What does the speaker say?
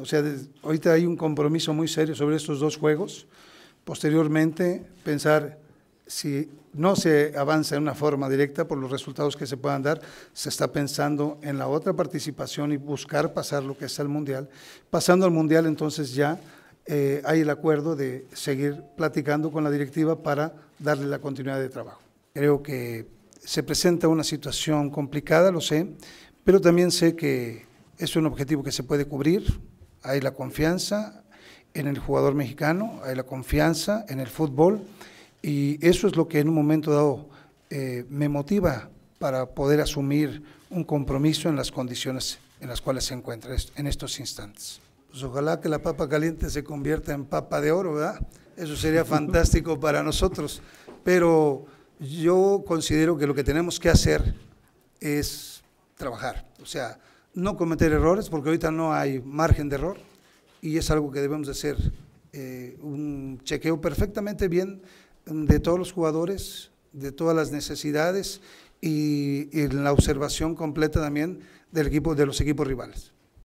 O sea, ahorita hay un compromiso muy serio sobre estos dos juegos. Posteriormente, pensar si no se avanza en una forma directa por los resultados que se puedan dar, se está pensando en la otra participación y buscar pasar lo que es el Mundial. Pasando al Mundial, entonces ya eh, hay el acuerdo de seguir platicando con la directiva para darle la continuidad de trabajo. Creo que se presenta una situación complicada, lo sé, pero también sé que es un objetivo que se puede cubrir, hay la confianza en el jugador mexicano, hay la confianza en el fútbol y eso es lo que en un momento dado eh, me motiva para poder asumir un compromiso en las condiciones en las cuales se encuentra en estos instantes. Pues ojalá que la papa caliente se convierta en papa de oro, ¿verdad? Eso sería fantástico para nosotros, pero yo considero que lo que tenemos que hacer es trabajar, o sea, no cometer errores, porque ahorita no hay margen de error, y es algo que debemos hacer eh, un chequeo perfectamente bien de todos los jugadores, de todas las necesidades y, y la observación completa también del equipo, de los equipos rivales.